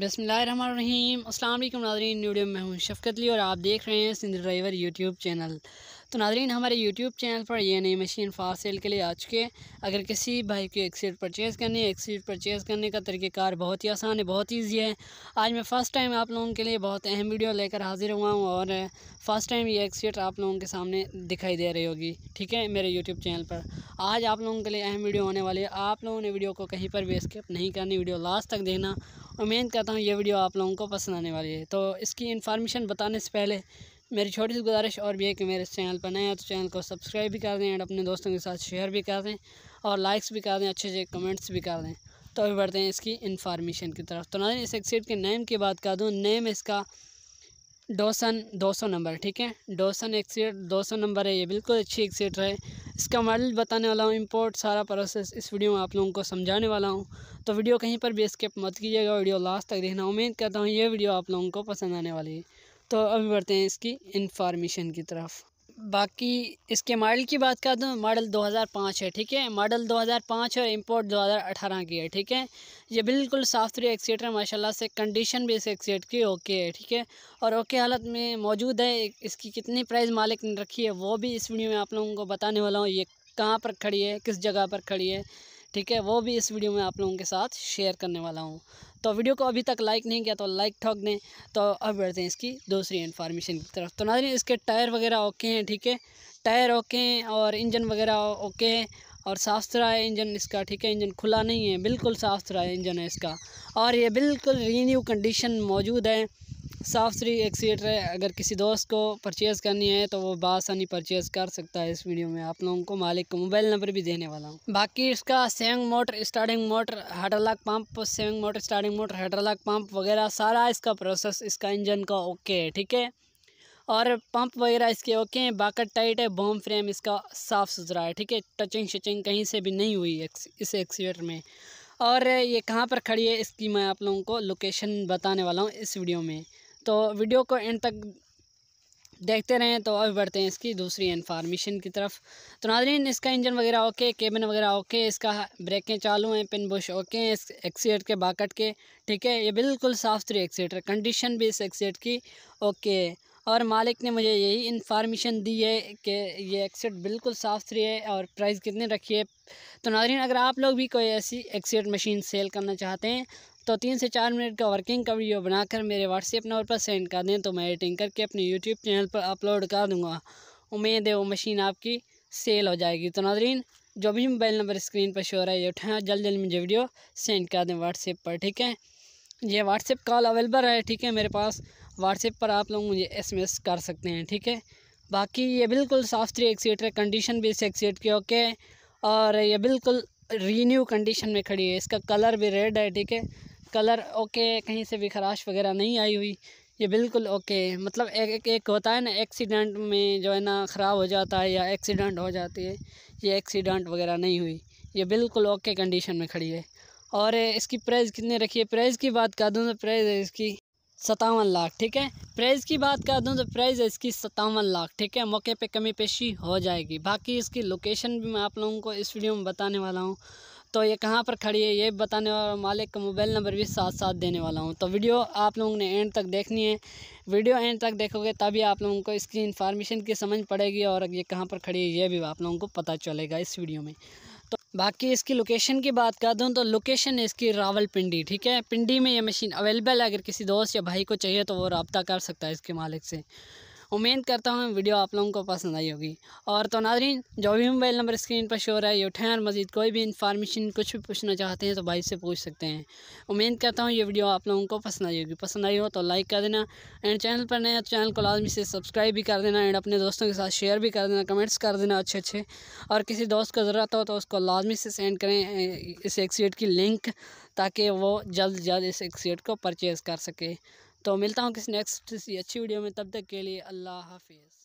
बसमीम अल्लाम नाजरीन वीडियो में हूँ शफकतली और आप देख रहे हैं सिंध ड्राइवर यूट्यूब चैनल तो नाजरीन हमारे यूट्यूब चैनल पर यह नई मशीन फास्ट सेल के लिए आ चुके अगर किसी भाई को एक सीट परचेज़ करनी है एक सीट परचेज़ करने का तरीक़ार बहुत ही आसान है बहुत ईजी है आज मैं फ़र्स्ट टाइम आप लोगों के लिए बहुत अहम वीडियो लेकर हाज़िर हुआ हूँ और फ़र्स्ट टाइम ये एक सीट आप लोगों के सामने दिखाई दे रही होगी ठीक है मेरे यूट्यूब चैनल पर आज आप लोगों के लिए अहम वीडियो होने वाली है आप लोगों ने वीडियो को कहीं पर भी स्किप नहीं करनी वीडियो लास्ट तक देखना उम्मीद करता हूँ ये वीडियो आप लोगों को पसंद आने वाली है तो इसकी इन्फॉर्मेशन बताने से पहले मेरी छोटी सी गुजारिश और भी है कि मेरे चैनल पर नए हैं तो चैनल को सब्सक्राइब भी कर दें एंड अपने दोस्तों के साथ शेयर भी कर दें और लाइक्स भी कर दें अच्छे अच्छे कमेंट्स भी कर दें तो अभी बढ़ते हैं इसकी इन्फॉर्मेशन की तरफ तो ना इस एक्सीट के नेम की बात कर दूँ नेम इसका डोसन सौ नंबर ठीक है डोसन दो सौ नंबर है ये बिल्कुल अच्छी एक्सीट है इसका मॉडल बताने वाला हूँ इंपोर्ट सारा प्रोसेस इस वीडियो में आप लोगों को समझाने वाला हूँ तो वीडियो कहीं पर भी स्किप मत कीजिएगा वीडियो लास्ट तक देखना उम्मीद करता हूँ ये वीडियो आप लोगों को पसंद आने वाली है तो अभी बढ़ते हैं इसकी इन्फॉर्मेशन की तरफ बाकी इसके मॉडल की बात कर दूँ मॉडल 2005 है ठीक है मॉडल 2005 और इंपोर्ट 2018 की है ठीक है ये बिल्कुल साफ़ सुथरी एक्सीटर माशाल्लाह से कंडीशन भी इस एक्सीट की ओके है ठीक है और ओके हालत में मौजूद है इसकी कितनी प्राइस मालिक ने रखी है वो भी इस वीडियो में आप लोगों को बताने वाला हूँ ये कहाँ पर खड़ी है किस जगह पर खड़ी है ठीक है वो भी इस वीडियो में आप लोगों के साथ शेयर करने वाला हूँ तो वीडियो को अभी तक लाइक नहीं किया तो लाइक ठोक दें तो अब बढ़ते हैं इसकी दूसरी इन्फॉर्मेशन की तरफ तो नाजरीन इसके टायर वगैरह ओके हैं ठीक है टायर ओके हैं और इंजन वगैरह ओके है और साफ़ सुथरा है इंजन इसका ठीक है इंजन खुला नहीं है बिल्कुल साफ़ सुथरा इंजन है इसका और ये बिल्कुल रीन्यू कंडीशन मौजूद है साफ़ सुथरी एक सीटर है अगर किसी दोस्त को परचेज़ करनी है तो वो बासानी परचेज़ कर सकता है इस वीडियो में आप लोगों को मालिक को मोबाइल नंबर भी देने वाला हूँ बाकी इसका saving motor starting motor hydrolock pump saving motor starting motor hydrolock pump वगैरह सारा इसका प्रोसेस इसका इंजन का ओके है ठीक है और पंप वगैरह इसके ओके हैं बाकट टाइट है बॉम फ्रेम इसका साफ़ सुथरा है ठीक है टचिंग शचिंग कहीं से भी नहीं हुई इस एक्सीटर में और ये कहाँ पर खड़ी है इसकी मैं आप लोगों को लोकेशन बताने वाला हूँ इस वीडियो में तो वीडियो को एंड तक देखते रहें तो अभी बढ़ते हैं इसकी दूसरी इन्फॉर्मेशन की तरफ तो नाजरीन इसका इंजन वगैरह ओके केबिन वगैरह ओके इसका ब्रेकें चालू हैं पिन बुश ओके हैं इस एक्सीट के बाकट के ठीक है ये बिल्कुल साफ सुथरी एक्सीटर कंडीशन भी इस एक्सीट की ओके है और मालिक ने मुझे यही इन्फॉर्मेशन दी है कि ये एक्सेट बिल्कुल साफ़ सुथरी है और प्राइस कितने रखी है तो नाजरीन अगर आप लोग भी कोई ऐसी एक्सेट मशीन सेल करना चाहते हैं तो तीन से चार मिनट का वर्किंग का वीडियो बनाकर मेरे व्हाट्सएप नंबर पर सेंड कर दें तो मैं एडिटिंग करके अपने यूट्यूब चैनल पर अपलोड कर दूँगा उम्मीद है वो मशीन आपकी सेल हो जाएगी तो नाजरीन जो भी मोबाइल नंबर स्क्रीन पर शो रहा है ये उठाएँ जल्द जल्द मुझे वीडियो सेंड कर दें व्हाट्सएप पर ठीक है ये व्हाट्सएप कॉल अवेलेबल है ठीक है मेरे पास व्हाट्सएप पर आप लोग मुझे एसएमएस कर सकते हैं ठीक है बाकी ये बिल्कुल साफ सुथरी एक्सीट है कंडीशन भी इस एक्सीट की ओके और ये बिल्कुल रीन्यू कंडीशन में खड़ी है इसका कलर भी रेड है ठीक है कलर ओके कहीं से भी खराश वगैरह नहीं आई हुई ये बिल्कुल ओके मतलब एक एक, एक होता है ना एक्सीडेंट में जो है ना ख़राब हो जाता है या एक्सीडेंट हो जाती है ये एक्सीडेंट वगैरह नहीं हुई ये बिल्कुल ओके कंडीशन में खड़ी है और इसकी प्राइस कितने रखी है प्राइस की बात कर दूँ तो प्राइस है इसकी सतावन लाख ठीक है प्राइस की बात कर दूं तो प्राइस है इसकी सतावन लाख ठीक है मौके पे कमी पेशी हो जाएगी बाकी इसकी लोकेशन भी मैं आप लोगों को इस वीडियो में बताने वाला हूँ तो ये कहाँ पर खड़ी है ये बताने वाला मालिक का मोबाइल नंबर भी साथ साथ देने वाला हूँ तो वीडियो आप लोगों ने एंड तक देखनी है वीडियो एंड तक देखोगे तभी आप लोगों को इसकी इन्फॉर्मेशन की समझ पड़ेगी और ये कहाँ पर खड़ी है ये भी आप लोगों को पता चलेगा इस वीडियो में तो बाकी इसकी लोकेशन की बात कर दूँ तो लोकेशन है इसकी रावलपिंडी ठीक है पिंडी में ये मशीन अवेलेबल है अगर किसी दोस्त या भाई को चाहिए तो वो रबता कर सकता है इसके मालिक से उम्मीद करता हूँ वीडियो आप लोगों को पसंद आई होगी और तो नाजरीन जो भी मोबाइल नंबर स्क्रीन पर शोर है ये उठें और मज़ीद कोई भी इंफॉर्मेशन कुछ भी पूछना चाहते हैं तो भाई से पूछ सकते हैं उम्मीद करता हूँ ये वीडियो आप लोगों को पसंद आई होगी पसंद आई हो तो लाइक कर देना एंड चैनल पर नए तो चैनल को लाजमी से सब्सक्राइब भी कर देना एंड अपने दोस्तों के साथ शेयर भी कर देना कमेंट्स कर देना अच्छे अच्छे और किसी दोस्त को ज़रूरत हो तो उसको लाजमी से सेंड करें इस एक्सीट की लिंक ताकि वो जल्द जल्द इस एक्सीट को परचेज़ कर सके तो मिलता हूँ किसी नेक्स्ट किसी अच्छी वीडियो में तब तक के लिए अल्लाह हाफिज़